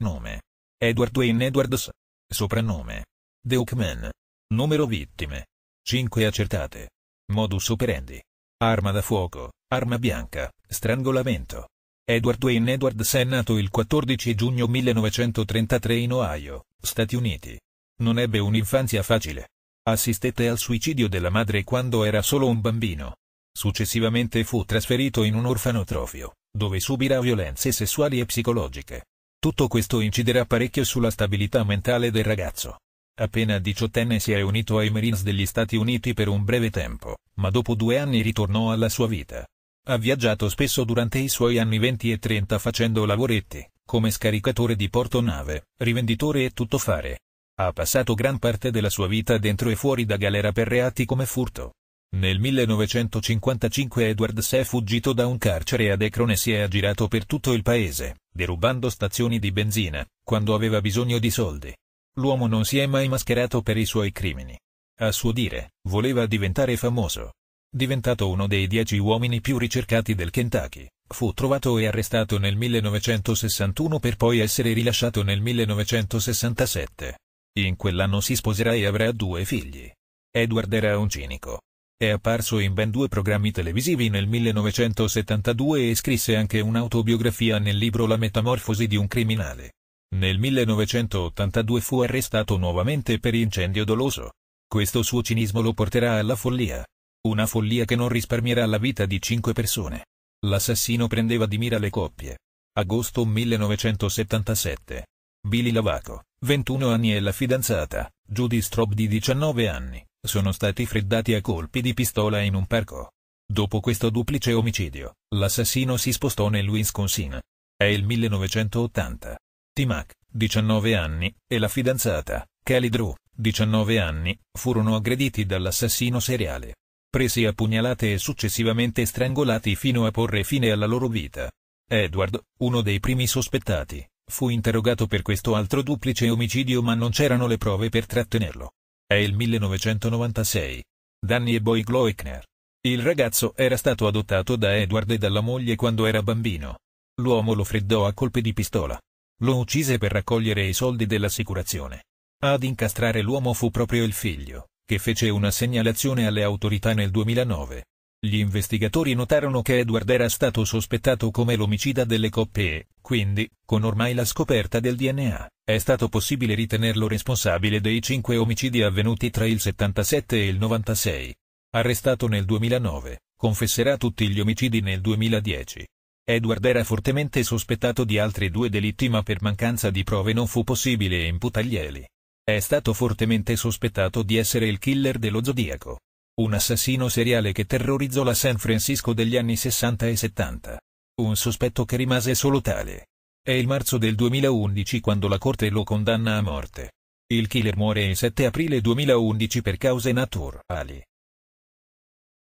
Nome. Edward Wayne Edwards. Soprannome. The Hawkman. Numero vittime. 5 accertate. Modus operandi. Arma da fuoco, arma bianca, strangolamento. Edward Wayne Edwards è nato il 14 giugno 1933 in Ohio, Stati Uniti. Non ebbe un'infanzia facile. Assistette al suicidio della madre quando era solo un bambino. Successivamente fu trasferito in un orfanotrofio, dove subirà violenze sessuali e psicologiche. Tutto questo inciderà parecchio sulla stabilità mentale del ragazzo. Appena diciottenne si è unito ai Marines degli Stati Uniti per un breve tempo, ma dopo due anni ritornò alla sua vita. Ha viaggiato spesso durante i suoi anni 20 e 30 facendo lavoretti, come scaricatore di porto nave, rivenditore e tuttofare. Ha passato gran parte della sua vita dentro e fuori da galera per reati come furto, nel 1955 Edwards è fuggito da un carcere ad Ekron e si è aggirato per tutto il paese, derubando stazioni di benzina, quando aveva bisogno di soldi. L'uomo non si è mai mascherato per i suoi crimini. A suo dire, voleva diventare famoso. Diventato uno dei dieci uomini più ricercati del Kentucky, fu trovato e arrestato nel 1961 per poi essere rilasciato nel 1967. In quell'anno si sposerà e avrà due figli. Edward era un cinico, è apparso in ben due programmi televisivi nel 1972 e scrisse anche un'autobiografia nel libro La metamorfosi di un criminale. Nel 1982 fu arrestato nuovamente per incendio doloso. Questo suo cinismo lo porterà alla follia. Una follia che non risparmierà la vita di cinque persone. L'assassino prendeva di mira le coppie. Agosto 1977. Billy Lavaco, 21 anni e la fidanzata, Judy Strobe di 19 anni, sono stati freddati a colpi di pistola in un parco. Dopo questo duplice omicidio, l'assassino si spostò nel Wisconsin. È il 1980. Timac, 19 anni, e la fidanzata, Kelly Drew, 19 anni, furono aggrediti dall'assassino seriale. Presi a pugnalate e successivamente strangolati fino a porre fine alla loro vita. Edward, uno dei primi sospettati, fu interrogato per questo altro duplice omicidio ma non c'erano le prove per trattenerlo. È il 1996. Danny e Boy Gloickner. Il ragazzo era stato adottato da Edward e dalla moglie quando era bambino. L'uomo lo freddò a colpi di pistola. Lo uccise per raccogliere i soldi dell'assicurazione. Ad incastrare l'uomo fu proprio il figlio, che fece una segnalazione alle autorità nel 2009. Gli investigatori notarono che Edward era stato sospettato come l'omicida delle coppie e, quindi, con ormai la scoperta del DNA, è stato possibile ritenerlo responsabile dei cinque omicidi avvenuti tra il 77 e il 96. Arrestato nel 2009, confesserà tutti gli omicidi nel 2010. Edward era fortemente sospettato di altri due delitti ma per mancanza di prove non fu possibile imputaglieli. È stato fortemente sospettato di essere il killer dello Zodiaco un assassino seriale che terrorizzò la San Francisco degli anni 60 e 70. Un sospetto che rimase solo tale. È il marzo del 2011 quando la corte lo condanna a morte. Il killer muore il 7 aprile 2011 per cause naturali.